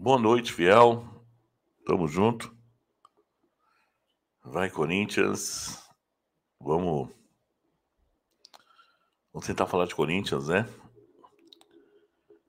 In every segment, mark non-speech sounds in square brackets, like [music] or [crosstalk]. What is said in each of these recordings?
Boa noite, fiel. Tamo junto. Vai, Corinthians. Vamos. Vamos tentar falar de Corinthians, né?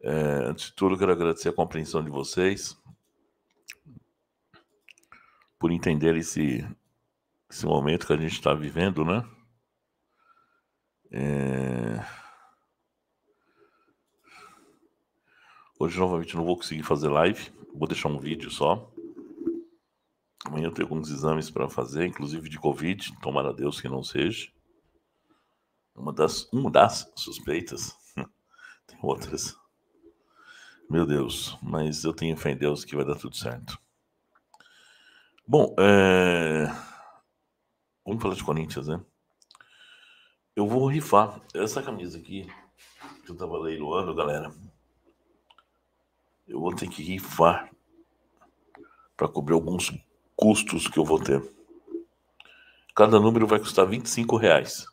É, antes de tudo, quero agradecer a compreensão de vocês por entender esse, esse momento que a gente está vivendo, né? É Hoje, novamente, não vou conseguir fazer live. Vou deixar um vídeo só. Amanhã eu tenho alguns exames para fazer, inclusive de Covid. Tomara a Deus que não seja. Uma das, uma das suspeitas. [laughs] Tem outras. Meu Deus, mas eu tenho fé em Deus que vai dar tudo certo. Bom, é... vamos falar de Corinthians, né? Eu vou rifar essa camisa aqui que eu tava leiloando, galera. Eu vou ter que rifar para cobrir alguns custos que eu vou ter. Cada número vai custar 25 reais.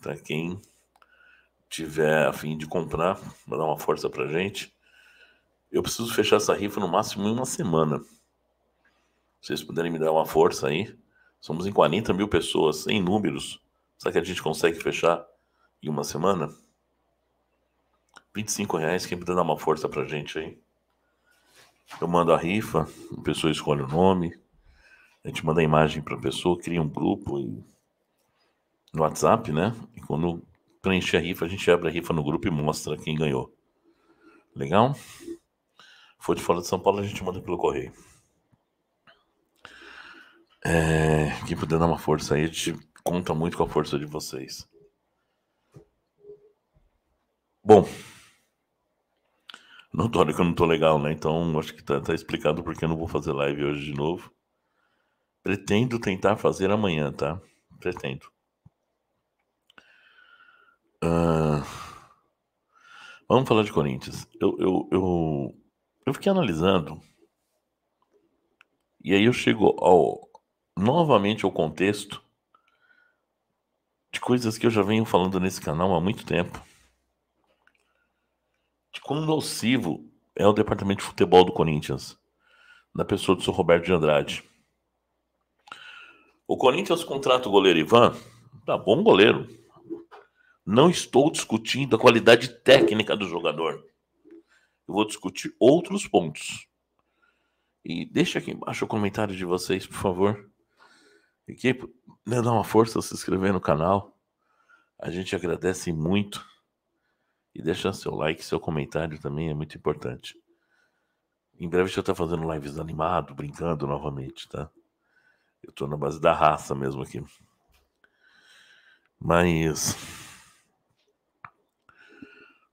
Para quem tiver a fim de comprar, vai dar uma força para gente. Eu preciso fechar essa rifa no máximo em uma semana. Se vocês puderem me dar uma força aí. Somos em 40 mil pessoas, em números. Será que a gente consegue fechar em uma semana? 25 reais, quem puder dar uma força pra gente aí. Eu mando a rifa, a pessoa escolhe o nome, a gente manda a imagem pra pessoa, cria um grupo e... no WhatsApp, né? E quando preenche a rifa, a gente abre a rifa no grupo e mostra quem ganhou. Legal? Foi de fora de São Paulo, a gente manda pelo correio. É, quem puder dar uma força aí, a gente conta muito com a força de vocês. Bom, notório é que eu não tô legal, né? Então acho que tá, tá explicado porque eu não vou fazer live hoje de novo. Pretendo tentar fazer amanhã, tá? Pretendo. Uh... Vamos falar de Corinthians. Eu, eu, eu, eu fiquei analisando. E aí eu chego ao, novamente ao contexto de coisas que eu já venho falando nesse canal há muito tempo de quão nocivo é o departamento de futebol do Corinthians, na pessoa do seu Roberto de Andrade. O Corinthians contrata o goleiro Ivan, tá bom goleiro. Não estou discutindo a qualidade técnica do jogador. Eu vou discutir outros pontos. E deixa aqui embaixo o comentário de vocês, por favor. Equipe, né, dá uma força se inscrever no canal. A gente agradece muito e deixar seu like, seu comentário também é muito importante. Em breve eu estou fazendo lives animado, brincando novamente, tá? Eu estou na base da raça mesmo aqui. Mas.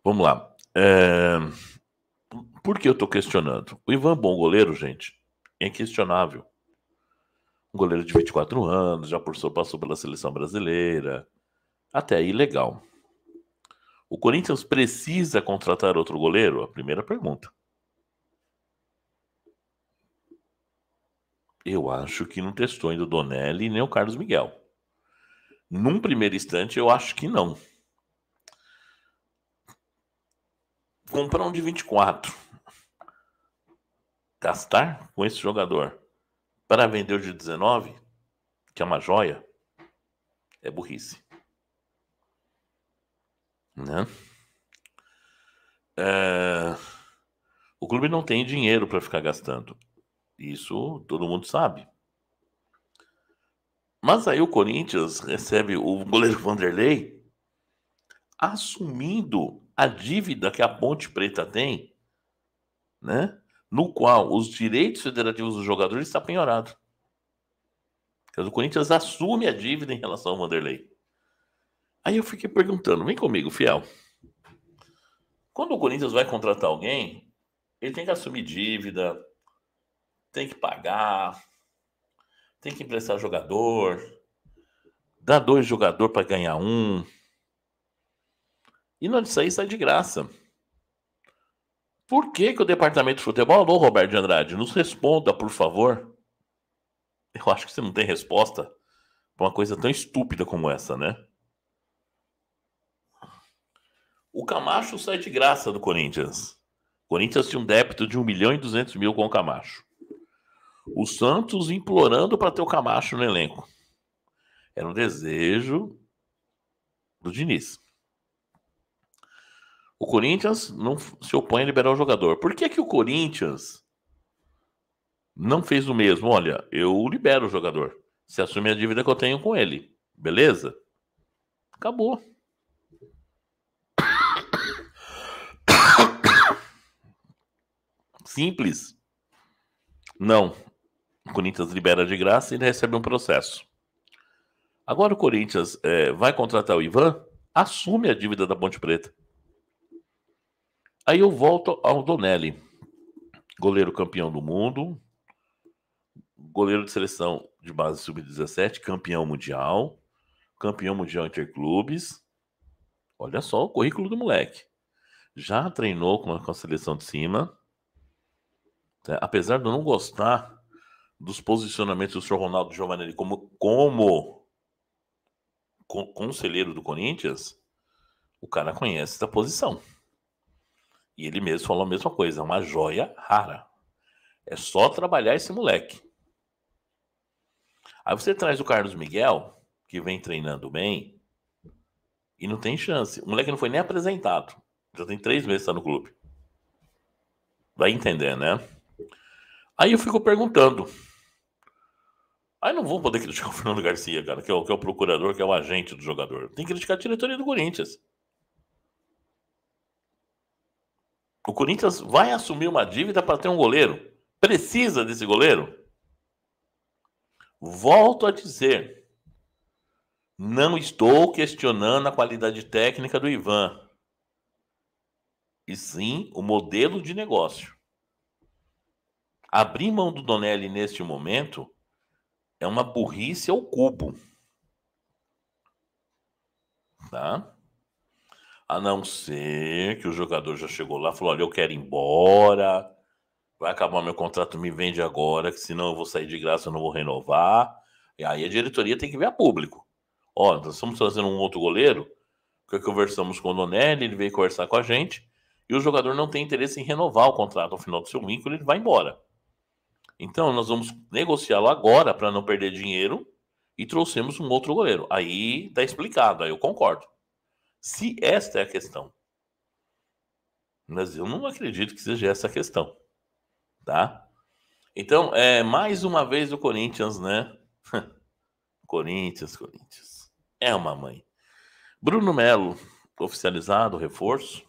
Vamos lá. É... Por que eu estou questionando? O Ivan, bom goleiro, gente, é inquestionável. Um goleiro de 24 anos, já passou pela seleção brasileira. Até aí, legal. O Corinthians precisa contratar outro goleiro? A primeira pergunta. Eu acho que não testou ainda o Donelli nem o Carlos Miguel. Num primeiro instante, eu acho que não. Comprar um de 24. Gastar com esse jogador para vender o de 19, que é uma joia, é burrice né? É... O clube não tem dinheiro para ficar gastando. Isso todo mundo sabe. Mas aí o Corinthians recebe o goleiro Vanderlei assumindo a dívida que a Ponte Preta tem, né? No qual os direitos federativos dos jogadores está penhorado. O Corinthians assume a dívida em relação ao Vanderlei. Aí eu fiquei perguntando, vem comigo, fiel. Quando o Corinthians vai contratar alguém, ele tem que assumir dívida, tem que pagar, tem que emprestar jogador, dar dois jogador para ganhar um. E não isso aí sai de graça. Por que, que o departamento de futebol, alô Roberto de Andrade, nos responda, por favor? Eu acho que você não tem resposta para uma coisa tão estúpida como essa, né? O Camacho sai de graça do Corinthians. O Corinthians tinha um débito de 1 milhão e 200 mil com o Camacho. O Santos implorando para ter o Camacho no elenco. Era um desejo do Diniz. O Corinthians não se opõe a liberar o jogador. Por que, que o Corinthians não fez o mesmo? Olha, eu libero o jogador. Se assume a dívida que eu tenho com ele. Beleza? Acabou. simples? Não. O Corinthians libera de graça e recebe um processo. Agora o Corinthians é, vai contratar o Ivan, assume a dívida da Ponte Preta. Aí eu volto ao Donelli, goleiro campeão do mundo, goleiro de seleção de base sub-17, campeão mundial, campeão mundial interclubes. Olha só o currículo do moleque. Já treinou com a, com a seleção de cima, é, apesar de eu não gostar dos posicionamentos do senhor Ronaldo Giovanelli como, como conselheiro do Corinthians, o cara conhece essa posição. E ele mesmo falou a mesma coisa, é uma joia rara. É só trabalhar esse moleque. Aí você traz o Carlos Miguel, que vem treinando bem, e não tem chance. O moleque não foi nem apresentado. Já tem três meses que tá no clube. Vai entender, né? Aí eu fico perguntando. Aí não vou poder criticar o Fernando Garcia, cara, que é o, que é o procurador, que é o agente do jogador. Tem que criticar a diretoria do Corinthians. O Corinthians vai assumir uma dívida para ter um goleiro. Precisa desse goleiro? Volto a dizer. Não estou questionando a qualidade técnica do Ivan. E sim o modelo de negócio. Abrir mão do Donelli neste momento é uma burrice ao cubo. Tá? A não ser que o jogador já chegou lá e falou: olha, eu quero ir embora, vai acabar meu contrato, me vende agora, que senão eu vou sair de graça, eu não vou renovar. E aí a diretoria tem que ver a público. Ó, nós estamos trazendo um outro goleiro, é que conversamos com o Donelli, ele veio conversar com a gente, e o jogador não tem interesse em renovar o contrato ao final do seu vínculo, ele vai embora. Então, nós vamos negociá-lo agora para não perder dinheiro e trouxemos um outro goleiro. Aí está explicado, aí eu concordo. Se esta é a questão. Mas eu não acredito que seja essa a questão. Tá? Então, é mais uma vez o Corinthians, né? [laughs] Corinthians, Corinthians. É uma mãe. Bruno Melo, oficializado, reforço.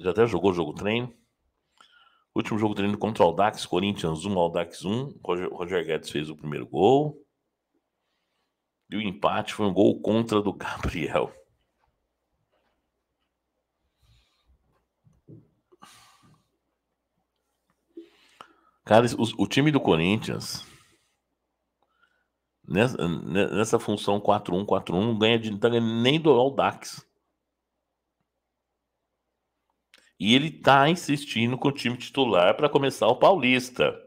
Já até jogou jogo treino. Último jogo treino contra o Aldax, Corinthians 1, Aldax 1. Roger, Roger Guedes fez o primeiro gol. E o empate foi um gol contra do Gabriel. Cara, o, o time do Corinthians, nessa, nessa função 4-1-4-1, não ganha de, tá nem do Aldax. E ele está insistindo com o time titular para começar o Paulista.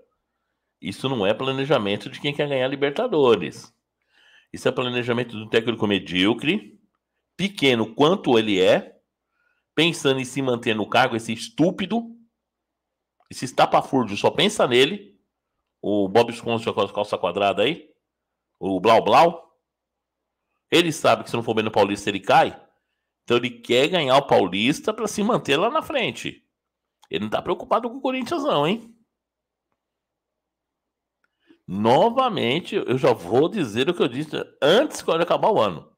Isso não é planejamento de quem quer ganhar Libertadores. Isso é planejamento do técnico medíocre, pequeno quanto ele é, pensando em se manter no cargo, esse estúpido, esse estapafúrdio, só pensa nele. O Bob Esponja com a calça quadrada aí, o Blau Blau. Ele sabe que se não for bem no Paulista ele cai. Então ele quer ganhar o Paulista para se manter lá na frente. Ele não está preocupado com o Corinthians, não, hein? Novamente, eu já vou dizer o que eu disse antes quando acabar o ano.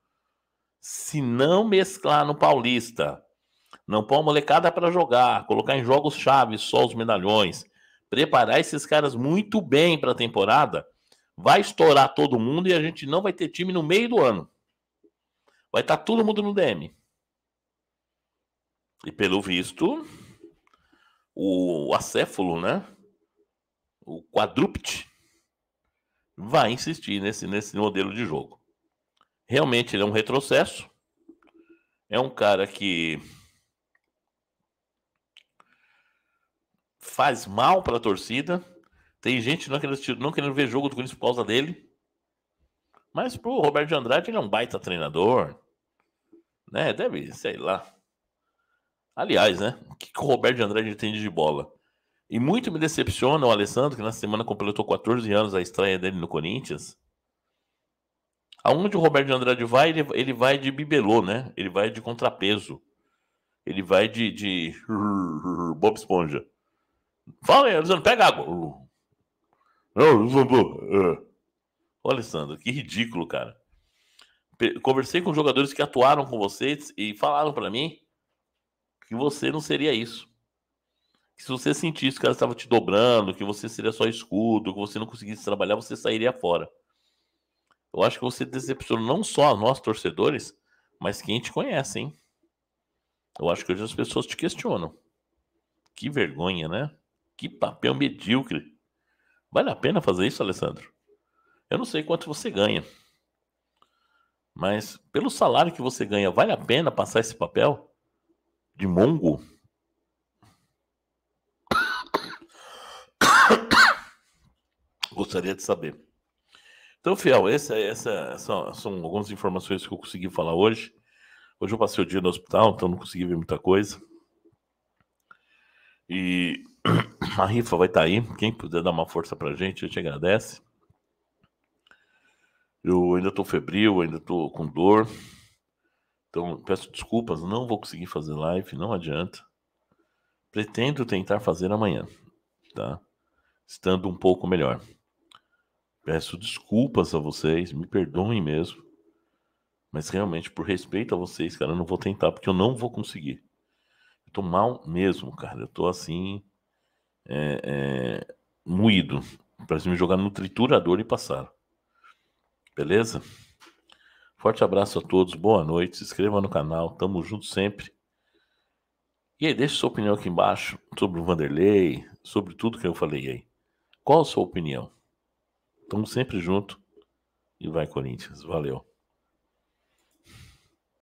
Se não mesclar no Paulista, não pôr a molecada para jogar, colocar em jogos chaves só os medalhões, preparar esses caras muito bem para a temporada, vai estourar todo mundo e a gente não vai ter time no meio do ano. Vai estar tá todo mundo no DM. E pelo visto, o acéfalo, né? O quadrúpede vai insistir nesse, nesse modelo de jogo. Realmente ele é um retrocesso. É um cara que faz mal para a torcida. Tem gente não querendo, não querendo ver jogo do Corinthians por causa dele. Mas pro Roberto de Andrade ele é um baita treinador. Né? Deve, sei lá. Aliás, né? O que, que o Roberto de Andrade tem de bola? E muito me decepciona o Alessandro, que na semana completou 14 anos a estreia dele no Corinthians. Aonde o Roberto de Andrade vai, ele, ele vai de bibelô, né? Ele vai de contrapeso. Ele vai de, de... [laughs] Bob Esponja. Fala aí, Alessandro, pega água. não é. Ô, Alessandro, que ridículo, cara. Conversei com jogadores que atuaram com vocês e falaram para mim que você não seria isso. Que se você sentisse que ela estava te dobrando, que você seria só escudo, que você não conseguisse trabalhar, você sairia fora. Eu acho que você decepcionou não só nós torcedores, mas quem te conhece, hein? Eu acho que hoje as pessoas te questionam. Que vergonha, né? Que papel medíocre. Vale a pena fazer isso, Alessandro? Eu não sei quanto você ganha. Mas pelo salário que você ganha, vale a pena passar esse papel? de Mongo? Gostaria de saber. Então, fiel, é, é, essa, essa, são, são algumas informações que eu consegui falar hoje. Hoje eu passei o dia no hospital, então não consegui ver muita coisa. E [clears throat] a rifa vai estar tá aí. Quem puder dar uma força pra gente, a gente agradece. Eu ainda tô febril, ainda tô com dor. Então, peço desculpas, não vou conseguir fazer live, não adianta. Pretendo tentar fazer amanhã, tá? Estando um pouco melhor. Peço desculpas a vocês, me perdoem mesmo. Mas realmente, por respeito a vocês, cara, eu não vou tentar, porque eu não vou conseguir. Eu tô mal mesmo, cara. Eu tô assim. É, é, moído. Parece me jogar no triturador e passar. Beleza? Forte abraço a todos, boa noite, se inscreva no canal, tamo junto sempre. E aí, deixe sua opinião aqui embaixo sobre o Vanderlei, sobre tudo que eu falei aí. Qual a sua opinião? Tamo sempre junto e vai Corinthians, valeu.